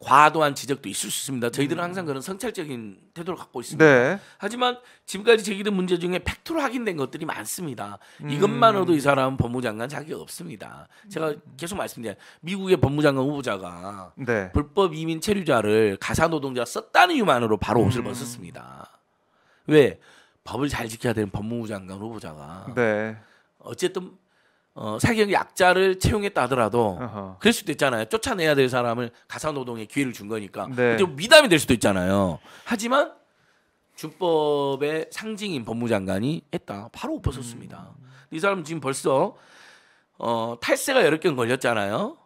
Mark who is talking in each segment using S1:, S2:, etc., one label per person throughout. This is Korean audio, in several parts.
S1: 과도한 지적도 있을 수 있습니다. 저희들은 음. 항상 그런 성찰적인 태도를 갖고 있습니다. 네. 하지만 지금까지 제기된 문제 중에 팩트로 확인된 것들이 많습니다. 음. 이것만으로도 이 사람은 법무장관 자격 없습니다. 제가 계속 말씀드려요. 미국의 법무장관 후보자가 네. 불법 이민 체류자를 가사노동자 썼다는 이유만으로 바로 옷을 음. 벗었습니다. 왜? 법을 잘 지켜야 되는 법무부 장관 후보자가 네. 어쨌든 어, 사기형 약자를 채용했다 하더라도 어허. 그럴 수도 있잖아요. 쫓아내야 될 사람을 가사노동에 기회를 준 거니까. 네. 미담이 될 수도 있잖아요. 하지만 준법의 상징인 법무장관이 했다. 바로 벗었습니다 음. 이 사람 지금 벌써 어, 탈세가 여러 건 걸렸잖아요.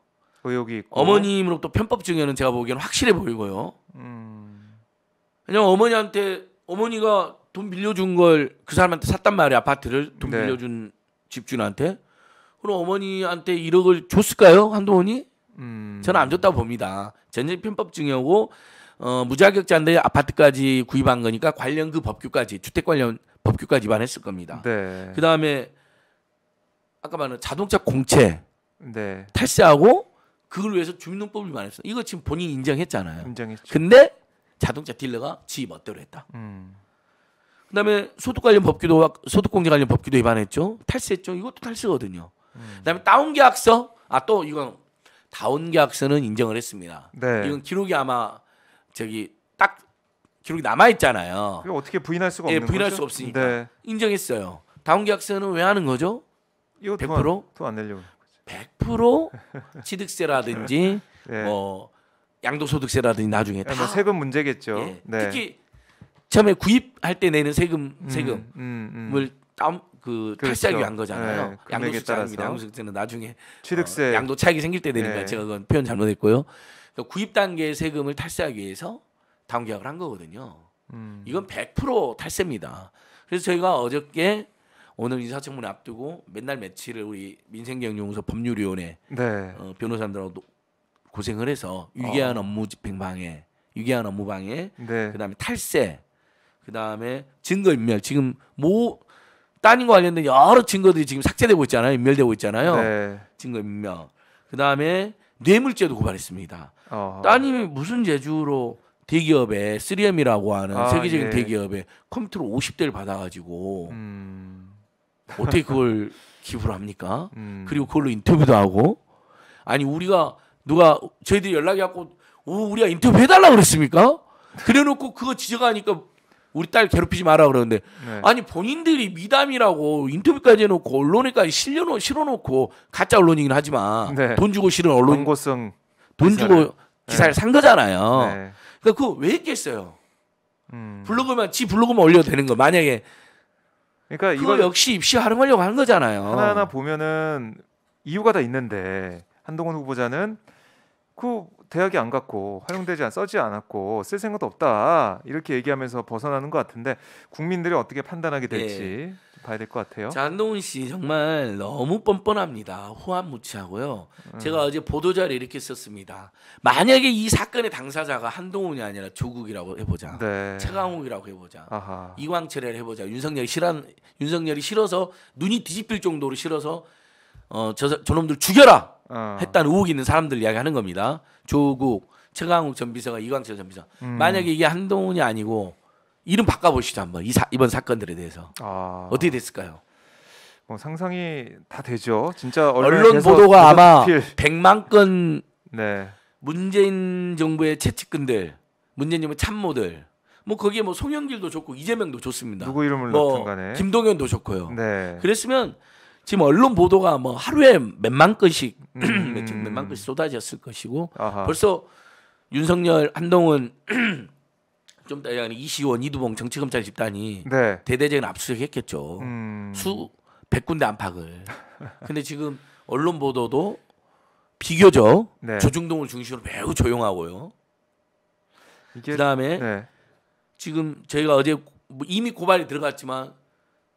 S1: 의혹이 있고. 어머님으로부터 편법 증여는 제가 보기에는 확실해 보이고요. 음. 왜냐면 어머니한테 어머니가 돈 빌려준 걸 그 사람한테 샀단 말이에요. 아파트를 돈 네. 빌려준 집주인한테. 그럼 어머니한테 1억을 줬을까요? 한동훈이? 음. 저는 안 줬다고 봅니다. 전쟁 편법 증여고 어, 무자격자인데 아파트까지 구입한 거니까 관련 그 법규까지 주택 관련 법규까지 위반했을 겁니다. 네. 그다음에 아까 말한 자동차 공채 네. 탈세하고 그걸 위해서 주민등록법을 위반했어. 이거 지금 본인이 인정했잖아요. 인정했죠. 근데 자동차 딜러가 지 멋대로 했다. 음. 그다음에 소득 관련 법규도 소득공제 관련 법규도 위반했죠. 탈세했죠. 이것도 탈세거든요. 음. 그다음에 다운 계약서 아 또 이건 다운 계약서는 인정을 했습니다. 네. 이건 기록이 아마 저기 딱 기록이 남아 있잖아요. 어떻게 부인할 수가 예, 없는 예, 부인할 거죠? 수 없으니까 네. 인정했어요. 다운 계약서는 왜 하는 거죠? 이거 100%? 또 안 내려고. 100% 취득세라든지 네. 뭐 양도소득세라든지 나중에 다뭐 네, 세금 문제겠죠. 예, 네. 특히 처음에 구입할 때 내는 세금 음, 세금을 음, 음, 음. 다운 그 그렇죠. 탈세하기 위한 거잖아요. 네, 양도세 따라서 양도세는 나중에 취득세 어, 양도 차익이 생길 때 내니까 네. 제가 그건 표현 잘못했고요. 그러니까 구입 단계의 세금을 탈세하기 위해서 다운 계약을 한 거거든요. 음. 이건 100% 탈세입니다. 그래서 저희가 어저께 오늘 인사청문회 앞두고 맨날 며칠을 우리 민생경영연구소 법률위원회 네. 어, 변호사들하고 고생을 해서 유기한 어. 업무 집행 방해, 유기한 업무 방해, 네. 그다음에 탈세, 그다음에 증거 인멸. 지금 모 따님과 관련된 여러 증거들이 지금 삭제되고 있잖아요. 인멸되고 있잖아요. 네. 증거 인멸. 그다음에 뇌물죄도 고발했습니다. 어허. 따님이 무슨 제주로 대기업에 3M이라고 하는 아, 세계적인 예. 대기업에 컴퓨터로 50대를 받아가지고 음... 어떻게 그걸 기부를 합니까? 음... 그리고 그걸로 인터뷰도 하고 아니 우리가 누가 저희들이 연락이 왔고 오 우리가 인터뷰 해달라 그랬습니까? 그래놓고 그거 지적하니까 우리 딸 괴롭히지 마라 그러는데 네. 아니 본인들이 미담이라고 인터뷰까지 해놓고 언론에까지 실려놓 실어놓고 가짜 언론이긴 하지만 네. 돈 주고 실은 언론 광고성 돈 기사를. 주고 기사를 네. 산 거잖아요. 네. 그러니까 그 왜 했겠어요? 음. 블로그만 지 블로그만 올려도 되는 거 만약에 그러니까 이거 역시 입시 활용하려고 하는 거잖아요. 하나하나
S2: 보면은 이유가 다 있는데 한동훈 후보자는 그 대학이 안 갔고 활용되지 않 써지 않았고 쓸 생각도 없다 이렇게 얘기하면서 벗어나는 것 같은데 국민들이 어떻게 판단하게 될지
S1: 예. 봐야 될 것 같아요. 장동훈 씨 정말 너무 뻔뻔합니다. 호안무치하고요. 음. 제가 어제 보도자료 이렇게 썼습니다. 만약에 이 사건의 당사자가 한동훈이 아니라 조국이라고 해보자, 네. 최강욱이라고 해보자, 아하. 이광철이 해보자, 윤석열이 싫어 윤석열이 싫어서 눈이 뒤집힐 정도로 싫어서 어, 저, 저놈들 죽여라! 어. 했다는 의혹이 있는 사람들 이야기하는 겁니다. 조국, 최강욱 전 비서가 이광철 전 비서. 음. 만약에 이게 한동훈이 아니고 이름 바꿔보시죠 한번 이 사, 이번 사건들에 대해서 아. 어떻게 됐을까요? 뭐 상상이 다
S2: 되죠. 진짜 언론 보도가 아마
S1: 100만 건 네. 문재인 정부의 채찍근들, 문재인 정부 참모들 뭐 거기에 뭐 송영길도 좋고 이재명도 좋습니다. 누구 이름을 뭐 넣든 간에 김동연도 좋고요. 네. 그랬으면 지금 언론 보도가 뭐 하루에 몇 만 건씩 음, 음, 음. 몇만 건씩 쏟아졌을 것이고 아하. 벌써 윤석열 한동훈 좀 따지면 이시원 이두봉 정치검찰 집단이 네. 대대적인 압수수색했겠죠 음. 수백 군데 안팎을 근데 지금 언론 보도도 비교적 네. 조중동을 중심으로 매우 조용하고요 이게, 그다음에 네. 지금 저희가 어제 뭐 이미 고발이 들어갔지만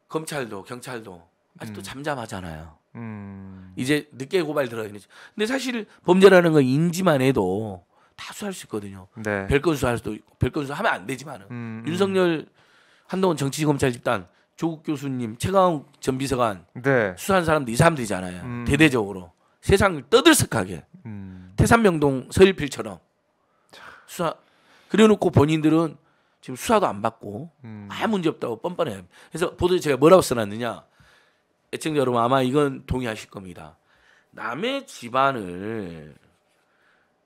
S1: 검찰도 경찰도 아직도 음. 잠잠하잖아요. 음. 이제 늦게 고발 들어가긴 했죠. 근데 사실 범죄라는 건 인지만 해도 다수할 수 있거든요. 네. 별건수 할 수도 있고 별건수 하면 안 되지만은 음, 음. 윤석열 한동훈 정치검찰 집단 조국 교수님 최강욱 전 비서관 네. 수사한 사람들 이 사람들이잖아요. 음. 대대적으로 세상을 떠들썩하게 음. 태산명동 서일필처럼 수사 그려놓고 본인들은 지금 수사도 안 받고 아무 문제 없다고 뻔뻔해요. 그래서 보도에 제가 뭐라고 써놨느냐 애청자 여러분 아마 이건 동의하실 겁니다. 남의 집안을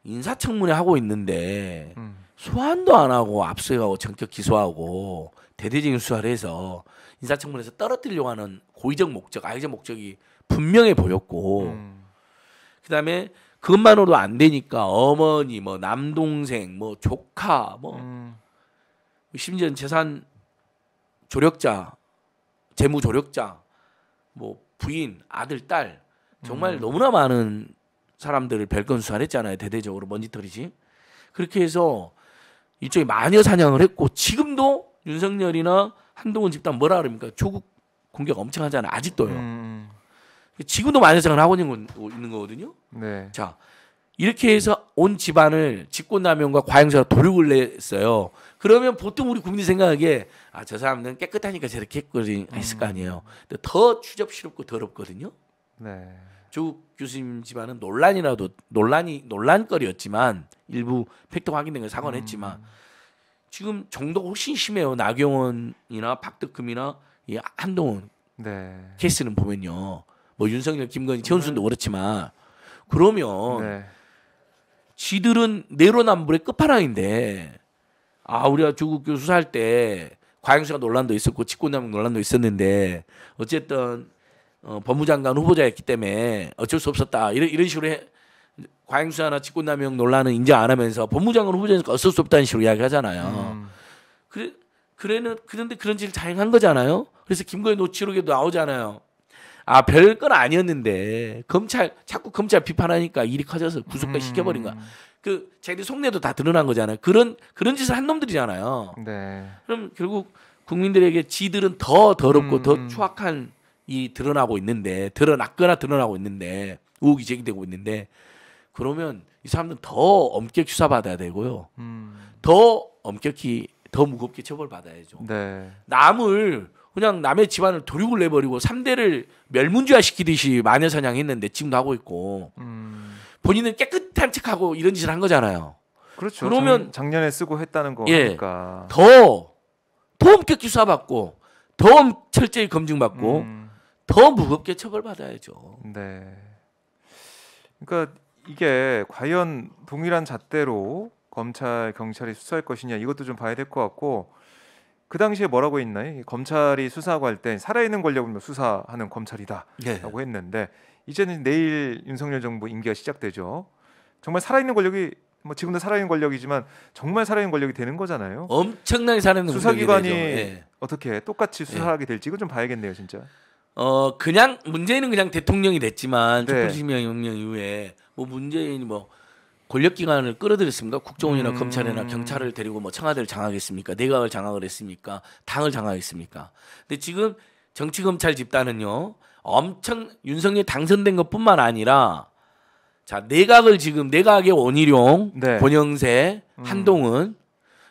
S1: 인사청문회 하고 있는데 음. 소환도 안 하고 압수해가고 전격 기소하고 대대적인 수사를 해서 인사청문회에서 떨어뜨리려고 하는 고의적 목적, 악의적 목적이 분명해 보였고 음. 그다음에 그것만으로도 안 되니까 어머니 뭐 남동생 뭐 조카 뭐 음. 심지어 재산 조력자 재무 조력자 뭐 부인, 아들, 딸 정말 음. 너무나 많은 사람들을 별건 수사했잖아요. 대대적으로 먼지털이지. 그렇게 해서 일종의 마녀 사냥을 했고 지금도 윤석열이나 한동훈 집단 뭐라 그럽니까? 조국 공격 엄청 하잖아요. 아직도요. 음. 음. 지금도 마녀 사냥을 하고 있는, 거, 거거든요. 네. 자, 이렇게 해서 온 집안을 직권남용과 과잉사로 도륙을 냈어요. 그러면 보통 우리 국민이 생각하기에 아 저 사람들은 깨끗하니까 저렇게 했거든 음. 했을 거 아니에요. 근데 더 추접스럽고 더럽거든요. 네. 조국 교수님 집안은 논란이라도 논란이 논란거리였지만 일부 팩트 확인된 걸 사과했지만 음. 지금 정도가 훨씬 심해요. 나경원이나 박덕금이나 이 한동훈 네. 케이스는 보면요. 뭐 윤석열, 김건희, 최원순도 그렇지만 그러면 네. 지들은 내로남불의 끝판왕인데 아 우리가 조국 교수 살때 과잉수가 논란도 있었고 직권남용 논란도 있었는데 어쨌든 어, 법무장관 후보자였기 때문에 어쩔 수 없었다 이런 이런 식으로 해, 과잉수사나 직권남용 논란은 인정 안 하면서 법무장관 후보자니까 어쩔 수 없다는 식으로 이야기하잖아요. 음. 그래 그래는 그런데 그런 짓을 다행한 거잖아요. 그래서 김건희 노치록에도 나오잖아요. 아 별건 아니었는데 검찰 자꾸 검찰 비판하니까 일이 커져서 구속까지 음. 시켜버린 거야. 그 자기들 속내도 다 드러난 거잖아요. 그런 그런 짓을 한 놈들이잖아요. 네. 그럼 결국 국민들에게 지들은 더 더럽고 음, 더 추악한 이 드러나고 있는데 드러났거나 드러나고 있는데 의혹이 제기되고 있는데 그러면 이 사람들은 더 엄격 수사받아야 되고요. 음. 더 엄격히 더 무겁게 처벌받아야죠. 네. 남을 그냥 남의 집안을 도륙을 내버리고 3대를 멸문주화시키듯이 마녀사냥했는데 지금도 하고 있고 음. 본인은 깨끗한 척하고 이런 짓을 한 거잖아요.
S2: 그렇죠. 그러면
S1: 작, 년에 쓰고 했다는
S2: 거니까
S1: 예, 더엄격기사받고더 철저히 검증받고 음. 더 무겁게 처벌받아야죠. 네.
S2: 그러니까 이게 과연 동일한 잣대로 검찰 경찰이 수사할 것이냐 이것도 좀 봐야 될 것 같고 그 당시에 뭐라고 했나요? 검찰이 수사하고 할 때 살아있는 권력을 뭐 수사하는 검찰이다라고 예. 했는데 이제는 내일 윤석열 정부 임기가 시작되죠. 정말 살아있는 권력이 뭐 지금도 살아있는 권력이지만 정말 살아있는 권력이 되는 거잖아요. 엄청나게 살아있는 수사기관이 예. 어떻게 똑같이 수사하게 될지 이거 좀 봐야겠네요, 진짜.
S1: 어 그냥 문재인은 그냥 대통령이 됐지만 네. 촛불 시명 혁명 이후에 뭐 문재인이 뭐 권력기관을 끌어들였습니다. 국정원이나 음. 검찰이나 경찰을 데리고 뭐 청와대를 장악했습니까? 내각을 장악을 했습니까? 당을 장악했습니까? 근데 지금 정치 검찰 집단은요 엄청 윤석열 당선된 것뿐만 아니라 자 내각을 지금 내각의 원희룡, 네. 권영세, 음. 한동훈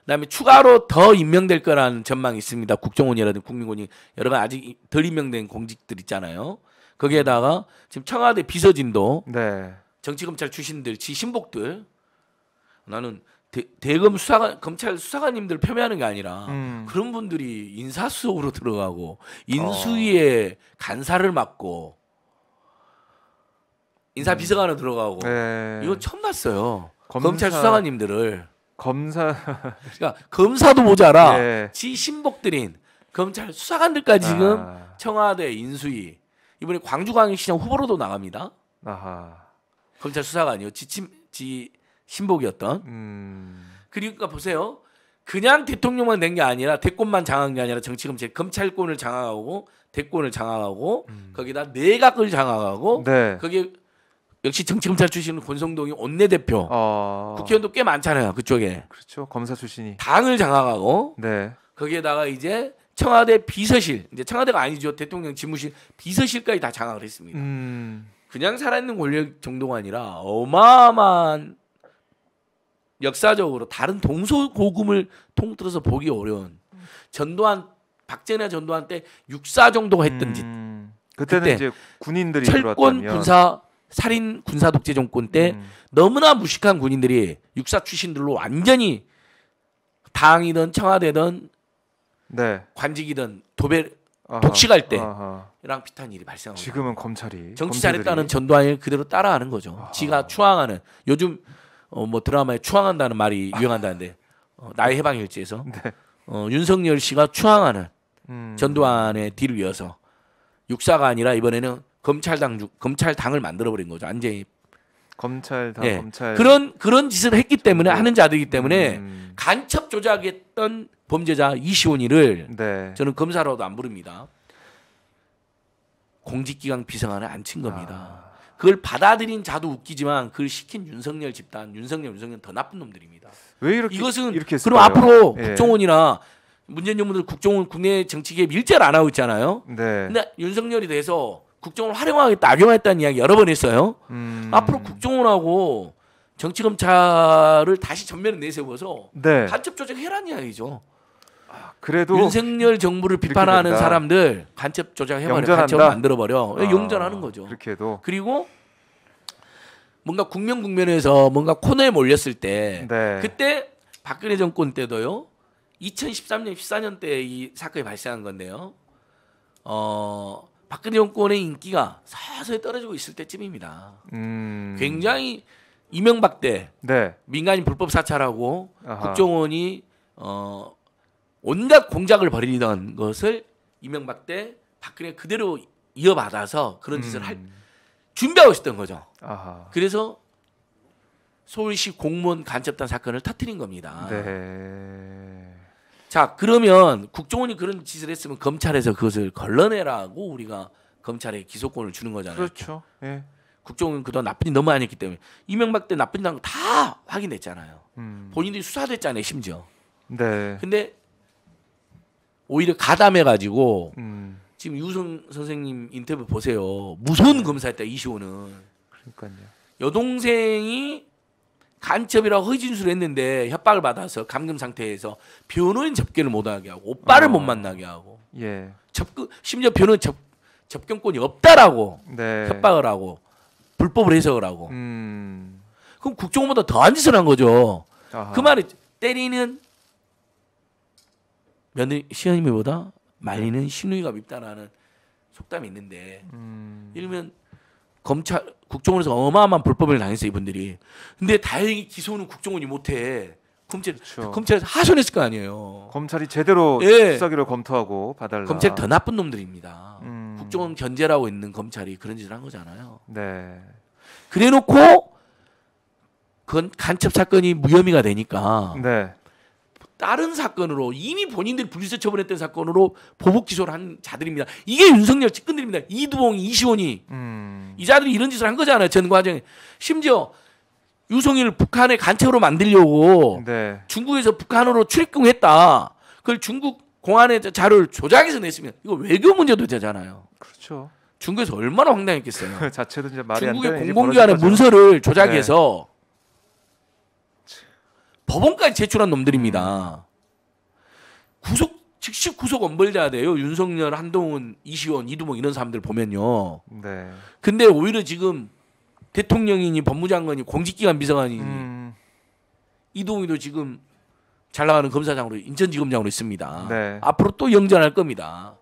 S1: 그다음에 추가로 더 임명될 거라는 전망이 있습니다. 국정원이라든 지 국민권이 여러 분 아직 덜 임명된 공직들 있잖아요. 거기에다가 지금 청와대 비서진도 네. 정치검찰 출신들, 지 신복들 나는 대, 검 수사관 검찰 수사관님들 표훼하는게 아니라 음. 그런 분들이 인사 수석으로 들어가고 어. 인수위에 어. 간사를 맡고 인사 음. 비서관으로 들어가고 네. 이거 처음 났어요. 검사, 검찰 수사관님들을 검사 그러니까 검사도 모자라 네. 지 신복들인 검찰 수사관들까지 지금 아. 청와대 인수위 이번에 광주광역시장 후보로도 나갑니다. 아하. 검찰 수사가 아니요 지침 지 신복이었던. 음. 그러니까 보세요. 그냥 대통령만 낸게 아니라 대권만 장악한 게 아니라 정치 검찰 검찰권을 장악하고 대권을 장악하고 음. 거기다 내각을 장악하고 네. 거기 역시 정치검찰 출신은 권성동이 원내 대표 어... 아. 국회의원도 꽤 많잖아요 그쪽에 그렇죠 검사 출신이 당을 장악하고 네. 거기에다가 이제 청와대 비서실 이제 청와대가 아니죠 대통령 집무실 비서실까지 다 장악을 했습니다. 음... 그냥 살아있는 권력 정도가 아니라 어마어마한 역사적으로 다른 동서고금을 통틀어서 보기 어려운 전두환 박제나 전두환 때 육사 정도가 했던 짓. 음. 그때는 그때 이제 군인들이 철권 들어왔다면. 군사 살인 군사 독재 정권 때 음. 너무나 무식한 군인들이 육사 출신들로 완전히 당이든 청와대든 네. 관직이든 도배 아 독식할 때랑 비슷한 일이 발생하고 지금은 검찰이 정치 잘했다는 전두환을 그대로 따라하는 거죠. 아하. 지가 추앙하는 요즘 어, 뭐 드라마에 추앙한다는 말이 유행한다는데 어, 나의 해방일지에서 네. 어, 윤석열 씨가 추앙하는 음. 전두환의 뒤를 이어서 육사가 아니라 이번에는 검찰당 검찰당을 만들어버린 거죠. 안재희 검찰당 예. 검찰 그런 그런 짓을 했기 때문에 하는 자들이기 때문에 음. 간첩 조작했던 범죄자 이시원이를 네. 저는 검사로도 안 부릅니다. 공직기강 비상안에 안친 겁니다. 아. 그걸 받아들인 자도 웃기지만 그걸 시킨 윤석열 집단, 윤석열, 윤석열 더 나쁜 놈들입니다. 왜 이렇게 이것은 이렇게 그럼 앞으로 예. 국정원이나 문재인 정부들 국정원 국내 정치계 밀제를 안 하고 있잖아요. 네. 근데 윤석열이 돼서 국정원 활용하겠다, 악용했다는 이야기 여러 번 했어요. 음. 앞으로 국정원하고 정치검찰을 다시 전면에 내세워서 네. 간첩 조직해란 이야기죠. 아, 그래도 윤석열 정부를 비판하는 사람들 간첩 조작해버려 간첩 만들어 버려 예, 아, 용전하는 거죠. 그렇게 도 그리고 뭔가 국면 국면에서 뭔가 코너에 몰렸을 때 네. 그때 박근혜 정권 때도요. 2013년 14년 때 이 사건이 발생한 건데요. 어 박근혜 정권의 인기가 서서히 떨어지고 있을 때쯤입니다. 음... 굉장히 이명박 때 네. 민간인 불법 사찰하고 아하. 국정원이 어 온갖 공작을 벌이던 것을 이명박 때 박근혜 그대로 이어받아서 그런 짓을 음. 할 준비하고 있었던 거죠. 아하. 그래서 서울시 공무원 간첩단 사건을 터트린 겁니다. 네. 자 그러면 국정원이 그런 짓을 했으면 검찰에서 그것을 걸러내라고 우리가 검찰에 기소권을 주는 거잖아요. 그렇죠. 예. 국정원 은 그동안 나쁜 일 너무 많이 했기 때문에 이명박 때 나쁜 일한거다 확인했잖아요. 음. 본인들이 수사됐잖아요, 심지어. 네. 근데 오히려 가담해가지고 음. 지금 유승 선생님 인터뷰 보세요. 무서운 네. 검사였다 이시호는. 그러니까요. 여동생이 간첩이라고 허진술 했는데 협박을 받아서 감금 상태에서 변호인 접견을 못하게 하고 오빠를 어. 못 만나게 하고 예. 접근 심지어 변호인 접, 접견권이 없다라고 네. 협박을 하고 불법을 해석을 하고 음. 그럼 국정원보다 더한 짓을 한 거죠. 그 아하. 그 말이 때리는 며느리 시어머니보다 말리는 시누이가 밉다라는 속담이 있는데 음. 이러면 검찰 국정원에서 어마어마한 불법을 당했어 요 이분들이. 근데 다행히 기소는 국정원이 못해. 검찰 그렇죠. 검찰에서 하선했을 거 아니에요. 검찰이 제대로 예. 수사기를 검토하고 봐달라. 검찰 더 나쁜 놈들입니다. 음. 국정원 견제라고 있는 검찰이 그런 짓을 한 거잖아요. 네. 그래놓고 그건 간첩 사건이 무혐의가 되니까. 네. 다른 사건으로 이미 본인들이 불리세 처분했던 사건으로 보복 기소를 한 자들입니다. 이게 윤석열 측근들입니다. 이두봉, 이시원이 음. 이 자들이 이런 짓을 한 거잖아요. 전 과정에 심지어 유성일 북한의 간첩으로 만들려고 네. 중국에서 북한으로 출입금했다. 그걸 중국 공안의 자료를 조작해서 냈습니 이거 외교 문제도 되잖아요. 그렇죠. 중국에서 얼마나 황당했겠어요. 자체도 이제 말이 중국의 공공기관의 문서를 조작해서 네. 법원까지 제출한 놈들입니다. 구속 즉시 구속 엄벌자야 돼요. 윤석열, 한동훈, 이시원, 이두봉 이런 사람들 보면요. 네. 근데 오히려 지금 대통령이니 법무장관이 공직기관 비서관이니 음. 이동희도 지금 잘 나가는 검사장으로 인천지검장으로 있습니다. 네. 앞으로 또 영전할 겁니다.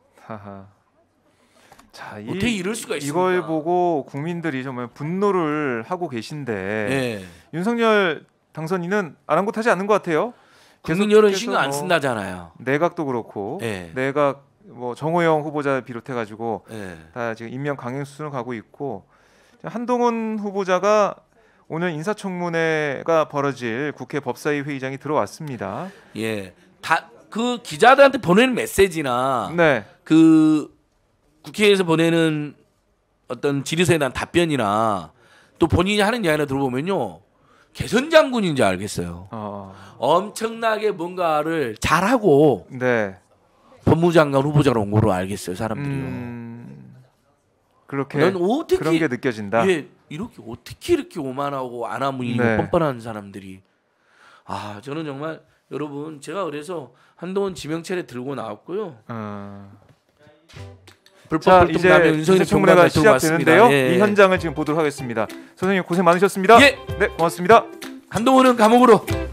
S1: 자, 이, 어떻게 이럴 수가 있습니 이걸
S2: 보고 국민들이 정말 분노를 하고 계신데 네. 윤석열 당선인은 아랑곳하지 않는 것 같아요. 국민 여론 신경 안 뭐 쓴다잖아요. 뭐 내각도 그렇고 네. 내각 뭐 정호영 후보자 비롯해 가지고 네. 예. 다 지금 임명 강행 수순을 가고 있고 한동훈 후보자가 오늘 인사청문회가 벌어질 국회 법사위 회의장이 들어왔습니다.
S1: 예. 다 그 기자들한테 보내는 메시지나 네. 그 국회에서 보내는 어떤 질의서에 대한 답변이나 또 본인이 하는 이야기를 들어보면요. 개선 장군인줄 알겠어요. 어. 엄청나게 뭔가를 잘하고 네. 법무장관 후보자로 온 거로 알겠어요 사람들이 음... 그렇게 어떻게, 그런 게 느껴진다. 예, 이렇게 어떻게 이렇게 오만하고 안하무니 네. 뻔뻔한 사람들이 아 저는 정말 여러분 제가 그래서 한동훈 지명체를 들고 나왔고요.
S2: 어... 불법 불통남의 윤석 청문회가 시작되는데요. 예. 이 현장을 지금 보도록 하겠습니다. 선생님 고생 많으셨습니다. 예. 네, 고맙습니다. 한동훈은 감옥으로.